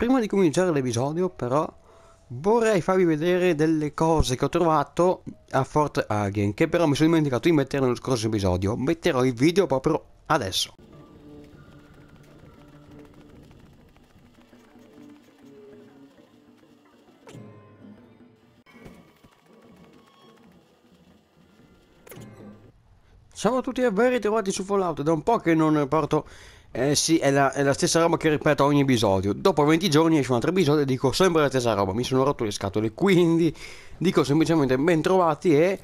Prima di cominciare l'episodio però vorrei farvi vedere delle cose che ho trovato a Fort Hagen che però mi sono dimenticato di mettere nello scorso episodio. Metterò il video proprio adesso. Ciao a tutti e ben ritrovati su Fallout, da un po' che non porto eh sì, è la, è la, stessa roba che ripeto ogni episodio. Dopo 20 giorni esce un altro episodio e dico sempre la stessa roba. Mi sono rotto le scatole. Quindi dico semplicemente ben trovati e.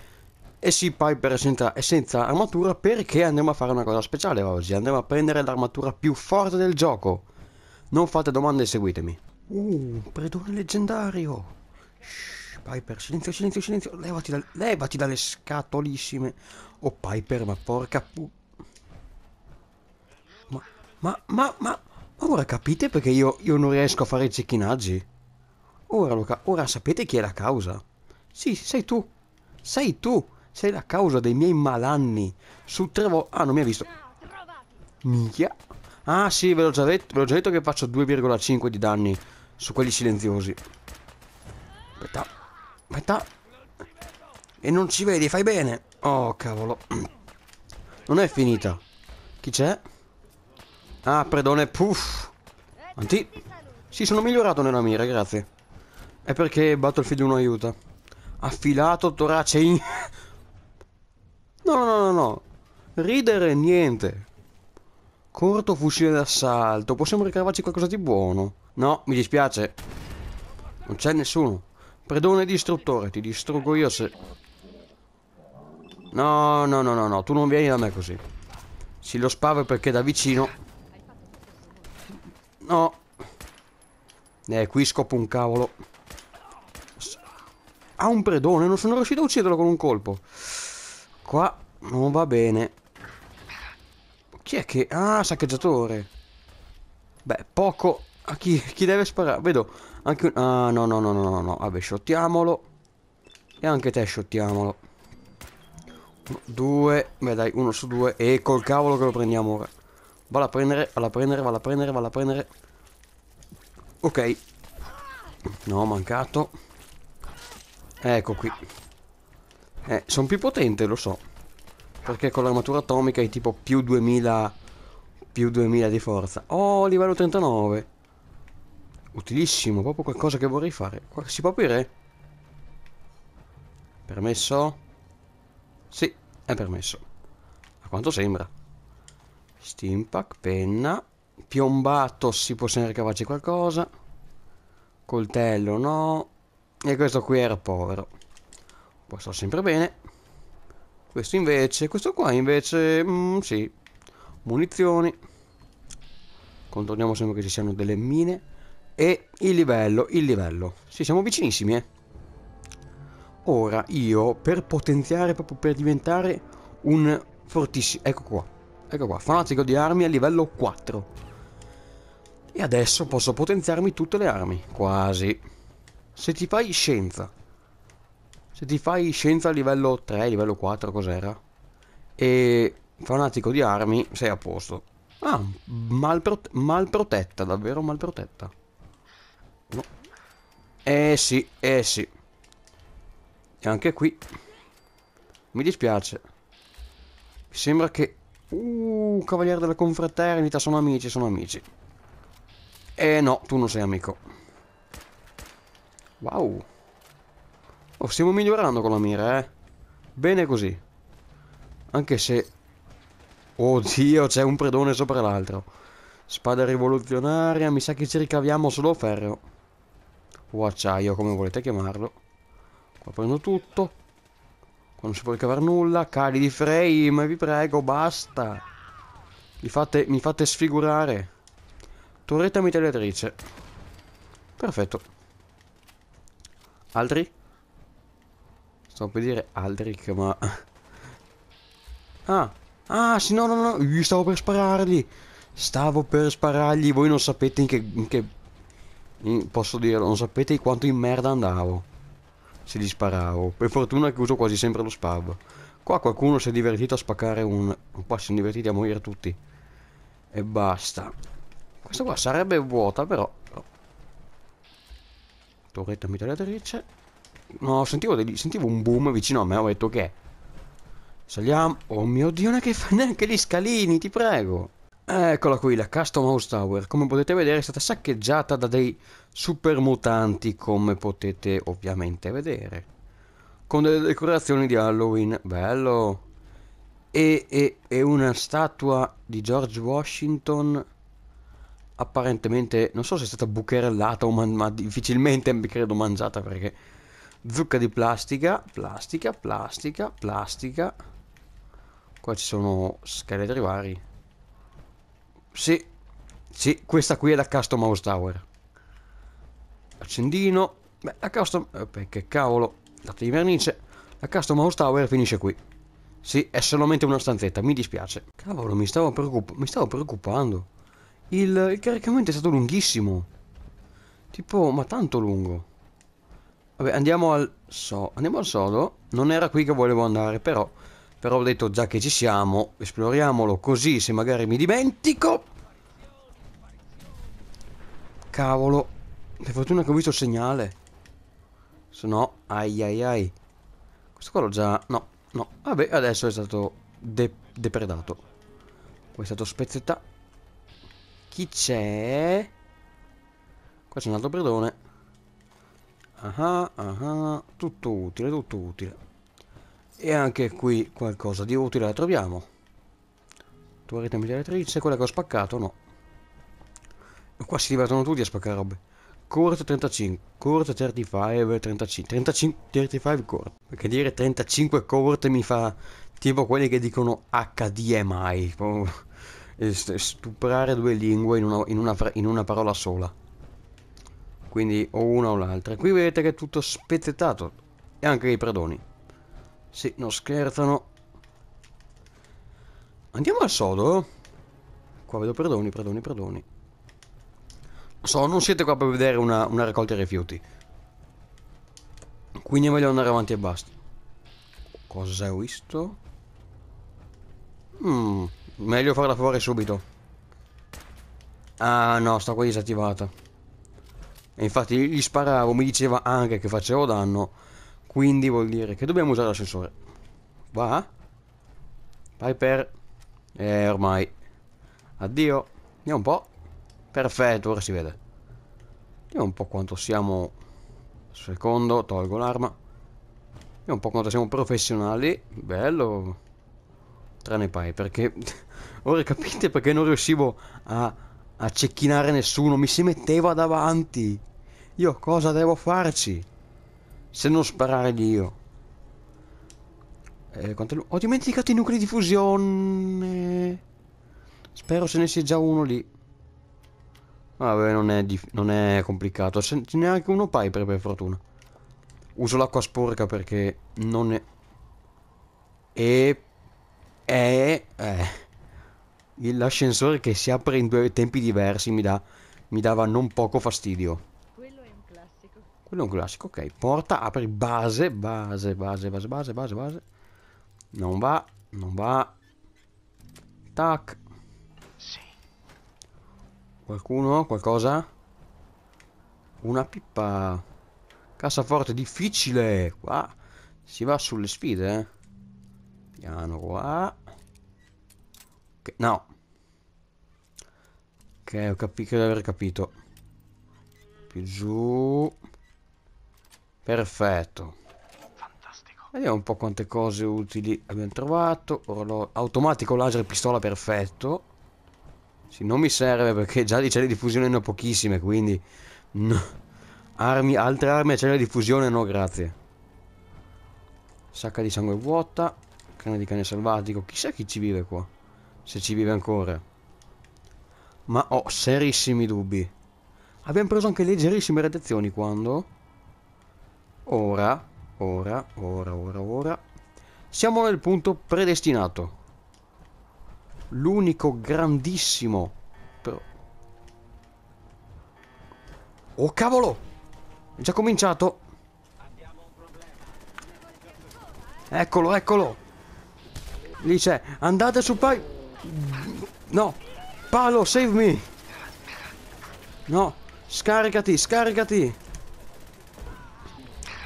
E si Piper senza, è senza armatura perché andiamo a fare una cosa speciale oggi. Andiamo a prendere l'armatura più forte del gioco. Non fate domande e seguitemi. Uh, predone leggendario. Shh, Piper, silenzio, silenzio, silenzio. Levati, da, levati dalle scatolissime. Oh, Piper, ma porca puttana. Ma, ma, ma, ma ora capite perché io, io non riesco a fare i cecchinaggi? Ora, Luca, ora sapete chi è la causa? Sì, sei tu. Sei tu. Sei la causa dei miei malanni. Su tre volte... Ah, non mi ha visto. Minchia. Ah, sì, ve l'ho già, detto, ve l'ho già detto che faccio 2,5 di danni su quelli silenziosi. Aspetta. Aspetta. E non ci vedi, fai bene. Oh, cavolo. Non è finita. Chi c'è? Ah, perdone, puff. Anti... Sì, sono migliorato nella mira, grazie. È perché Battlefield 1 aiuta. Affilato, torace in... No, no, no, no, Ridere niente. Corto fucile d'assalto. Possiamo ricavarci qualcosa di buono. No, mi dispiace. Non c'è nessuno. Predone distruttore, ti distruggo io se... No, no, no, no, no. Tu non vieni da me così. Si lo spavo perché da vicino No. Eh, qui scopo un cavolo. Ha un predone, non sono riuscito a ucciderlo con un colpo. Qua non va bene. Chi è che... Ah, saccheggiatore. Beh, poco... A chi, chi deve sparare? Vedo anche un... Ah, no, no, no, no, no, no. Vabbè, sciottiamolo. E anche te sciottiamolo. Uno, due... Beh, dai, uno su due. E col cavolo che lo prendiamo ora. Valla a prendere, valla a prendere, valla a prendere, valla a prendere. Ok. No, mancato. Ecco qui. Eh, sono più potente, lo so. Perché con l'armatura atomica è tipo più 2000... Più 2000 di forza. Oh, livello 39. Utilissimo, proprio qualcosa che vorrei fare. Si può aprire? Permesso? Sì, è permesso. A quanto sembra. Steampack, penna, piombato si può ricavarci qualcosa coltello no e questo qui era povero poi sto sempre bene questo invece questo qua invece mm, sì munizioni controlliamo sempre che ci siano delle mine e il livello il livello sì siamo vicinissimi eh ora io per potenziare proprio per diventare un fortissimo ecco qua ecco qua fanatico di armi a livello 4 e adesso posso potenziarmi tutte le armi, quasi. Se ti fai scienza, se ti fai scienza a livello 3, livello 4 cos'era, e fanatico di armi, sei a posto. Ah, mal, prote mal protetta, davvero mal protetta. No. Eh sì, eh sì. E anche qui. Mi dispiace. Mi sembra che... Uh, Cavaliere della Confraternita, sono amici, sono amici. Eh no, tu non sei amico. Wow. Oh, stiamo migliorando con la mira, eh. Bene così. Anche se... Oddio, c'è un predone sopra l'altro. Spada rivoluzionaria, mi sa che ci ricaviamo solo ferro. O acciaio, come volete chiamarlo. Qua prendo tutto. Qua non si può ricavare nulla. Cali di frame, vi prego, basta. Mi fate, mi fate sfigurare. Torretta mitragliatrice. Perfetto. Altri? Stavo per dire Aldrich, ma... Ah! Ah, sì, no, no, no! Io stavo per sparargli! Stavo per sparargli! Voi non sapete in che... In che... In, posso dirlo, non sapete quanto in merda andavo. Se gli sparavo. Per fortuna che uso quasi sempre lo spav. Qua qualcuno si è divertito a spaccare un... Qua si sono divertiti a morire tutti. E basta. Questa qua sarebbe vuota però. Torretta mitragliatrice. No, sentivo, degli, sentivo un boom vicino a me, ho detto che... Saliamo. Oh mio dio, non è che fa neanche gli scalini, ti prego. Eccola qui, la Custom House Tower. Come potete vedere è stata saccheggiata da dei super mutanti, come potete ovviamente vedere. Con delle decorazioni di Halloween. Bello. E, e, e una statua di George Washington apparentemente, non so se è stata bucherellata o man- ma difficilmente credo mangiata perché zucca di plastica, plastica, plastica, plastica. Qua ci sono scheletri vari. Sì, sì, questa qui è la custom house tower. Accendino. Beh, la custom... Beh, che cavolo, date di vernice. La custom house tower finisce qui. Sì, è solamente una stanzetta, mi dispiace. Cavolo, mi stavo, preoccup mi stavo preoccupando il, il caricamento è stato lunghissimo. Tipo, ma tanto lungo. Vabbè, andiamo al, so, andiamo al sodo. Non era qui che volevo andare, però... Però ho detto, già che ci siamo, esploriamolo così, se magari mi dimentico. Cavolo. Per fortuna che ho visto il segnale. Se no, ai ai ai. Questo qua l'ho già... No, no. Vabbè, adesso è stato de depredato. Poi è stato spezzettato. Chi c'è? Qua c'è un altro bretone. Ah ah Tutto utile, tutto utile. E anche qui qualcosa di utile la troviamo. Torretta mitragliatrice, quella che ho spaccato, no. Qua si divertono tutti a spaccare robe. Corte 35, corte 35, 35, 35, 35 corte. Perché dire 35 corte mi fa tipo quelli che dicono HDMI stuprare due lingue in una, in una, in una parola sola. Quindi o una o l'altra. Qui vedete che è tutto spezzettato. E anche i predoni. Sì, non scherzano. Andiamo al sodo. Qua vedo predoni, predoni, predoni. So, non siete qua per vedere una, una raccolta di rifiuti. Quindi è meglio andare avanti e basta. Cosa ho visto? Mm, meglio farla fuori subito. Ah no, sta qua disattivata. E infatti gli sparavo, mi diceva anche che facevo danno. Quindi vuol dire che dobbiamo usare l'ascensore. Va? Piper. Eh, ormai. Addio. Andiamo un po'. Perfetto, ora si vede. Vediamo un po' quanto siamo... Secondo, tolgo l'arma. Vediamo un po' quanto siamo professionali. Bello tranne Pai, perché ora capite perché non riuscivo a, a cecchinare nessuno, mi si metteva davanti. Io cosa devo farci? Se non sparargli io. Eh, quanto... Ho dimenticato i nuclei di fusione. Spero se ne sia già uno lì. Vabbè, non è, non è complicato. Ce n'è anche uno Piper, per fortuna. Uso l'acqua sporca perché non è... E è eh, l'ascensore che si apre in due tempi diversi mi, da, mi dava non poco fastidio. Quello è un classico. Quello è un classico, ok. Porta, apri base, base, base, base, base, base, base. Non va, non va. Tac. Sì. Qualcuno? Qualcosa? Una pippa. Cassaforte difficile. Qua si va sulle sfide, eh. Piano qua. Okay, no. Ok, ho capito, credo di aver capito. Più giù. Perfetto. Vediamo un po' quante cose utili abbiamo trovato. Orlo automatico laser pistola perfetto. Sì, non mi serve perché già di celle di fusione ne ho pochissime, quindi... No. Armi, altre armi a celle di fusione no, grazie. Sacca di sangue vuota cane di cane selvatico. Chissà chi ci vive qua. Se ci vive ancora. Ma ho serissimi dubbi. Abbiamo preso anche leggerissime radiazioni quando... Ora, ora, ora, ora, ora. Siamo nel punto predestinato. L'unico grandissimo... Però... Oh cavolo! È già cominciato! Eccolo, eccolo! Lì c'è. Andate su pal... No. Paolo, save me. No. Scaricati, scaricati.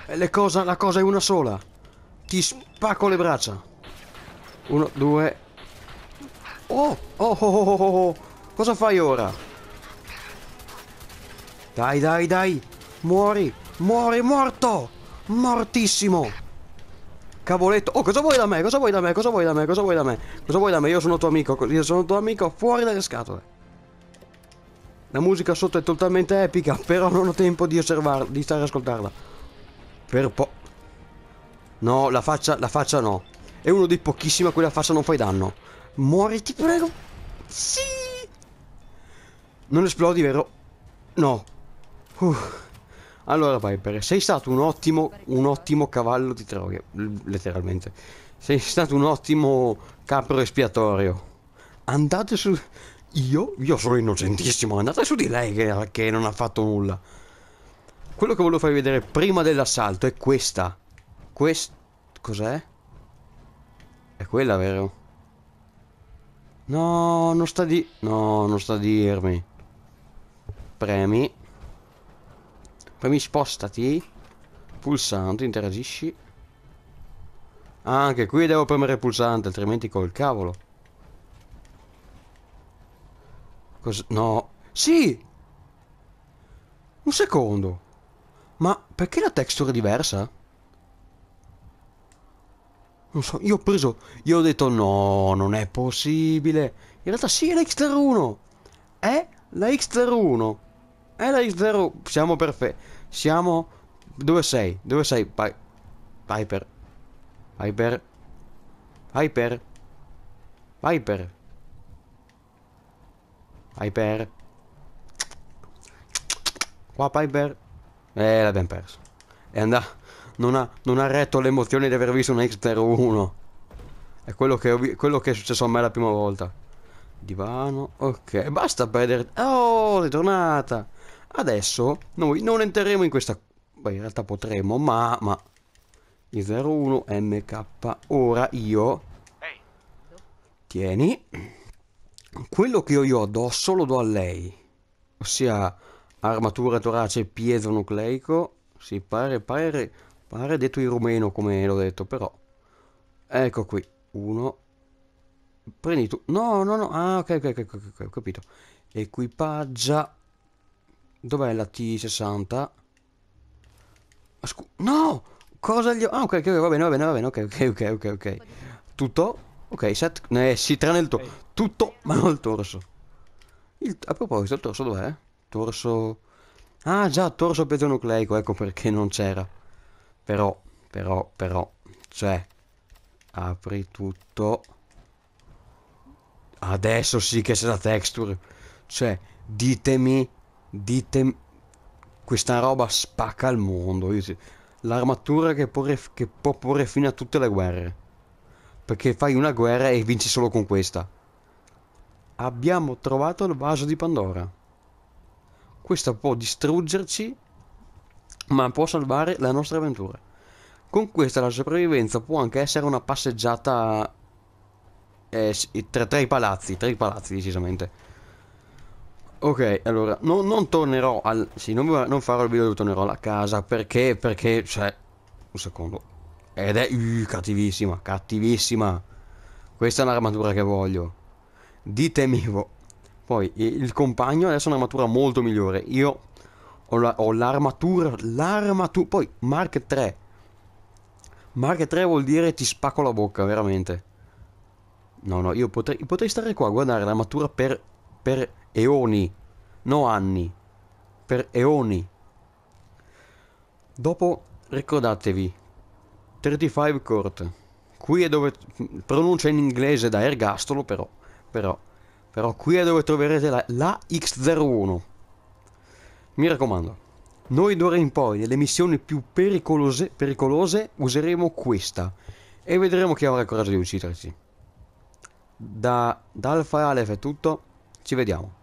E le cose, la cosa è una sola. Ti spacco le braccia. Uno, due. Oh, oh, oh, oh, oh, oh. Cosa fai ora? Dai, dai, dai. Muori. Muori, morto. Mortissimo. Cavoletto. Oh, cosa vuoi da me? Cosa vuoi da me? Cosa vuoi da me? Cosa vuoi da me? Cosa vuoi da me? Io sono tuo amico. Io sono tuo amico fuori dalle scatole. La musica sotto è totalmente epica, però non ho tempo di osservarla, di stare ad ascoltarla. Per po'. No, la faccia, la faccia no. È uno dei pochissimi a cui la faccia non fai danno. Muori, ti prego. Sì. Non esplodi, vero? No. Uff. Uh. Allora Viper, sei stato un ottimo, un ottimo cavallo di Troia, letteralmente. Sei stato un ottimo capro espiatorio. Andate su... Io? Io sono innocentissimo, andate su di lei che, che non ha fatto nulla. Quello che volevo farvi vedere prima dell'assalto è questa. Questa... Cos'è? È quella, vero? No, non sta di... No, non sta a dirmi. Premi. Premi spostati. Pulsante, interagisci. Ah, anche qui devo premere pulsante, altrimenti col cavolo. Cos no. Sì! Un secondo. Ma perché la texture è diversa? Non so, io ho preso... Io ho detto no, non è possibile. In realtà sì, è la X-Ter1. È la X-Ter1. E la X0, siamo perfetti. Siamo... Dove sei? Dove sei? Pi Piper. Piper. Piper. Piper. Piper. Qua Piper. Eh, l'abbiamo perso. E andà. Non ha, non ha retto l'emozione di aver visto una X01. È quello che, quello che è successo a me la prima volta. Divano. Ok. Basta perdere. Oh, ritornata. Adesso noi non entreremo in questa... Beh, in realtà potremo, ma... ma... Il 01 MK. Ora io... Tieni. Quello che io ho addosso lo do a lei. Ossia, armatura torace piezonucleico. Sì, pare, pare, pare detto in rumeno come l'ho detto, però. Ecco qui. Uno. Prendi tu. No, no, no. Ah, ok, ok, ok, ok, ho capito. Equipaggia Dov'è la T60? no! Cosa gli ho... Ah, ok, ok, va bene, va bene, va bene, ok, ok, ok, ok, ok. Tutto? Ok, set... Eh, sì, tranne il torso. Tutto, ma non il torso. Il... A proposito, il torso dov'è? Torso... Ah, già, torso pedonucleico, ecco perché non c'era. Però, però, però, cioè... Apri tutto. Adesso sì che c'è la texture. Cioè, ditemi Dite... Questa roba spacca il mondo. L'armatura che, che può porre fine a tutte le guerre. Perché fai una guerra e vinci solo con questa. Abbiamo trovato il vaso di Pandora. Questa può distruggerci, ma può salvare la nostra avventura. Con questa la sopravvivenza può anche essere una passeggiata eh, tra, tra i palazzi, tra i palazzi decisamente. Ok, allora, no, non tornerò al... Sì, non, non, farò il video dove tornerò alla casa, perché, perché, cioè... Un secondo. Ed è... Uh, cattivissima, cattivissima. Questa è l'armatura che voglio. Ditemi voi. Poi, il compagno adesso ha un'armatura molto migliore. Io ho l'armatura, la, l'armatura... Poi, Mark 3. Mark 3 vuol dire ti spacco la bocca, veramente. No, no, io potrei, potrei stare qua a guardare l'armatura per... per eoni, no anni, per eoni. Dopo ricordatevi, 35 Court, qui è dove, pronuncia in inglese da ergastolo però, però, però qui è dove troverete la, la X01. Mi raccomando. Noi d'ora in poi, nelle missioni più pericolose, pericolose, useremo questa e vedremo chi avrà il coraggio di ucciderci. Da, da Alfa Aleph è tutto, ci vediamo.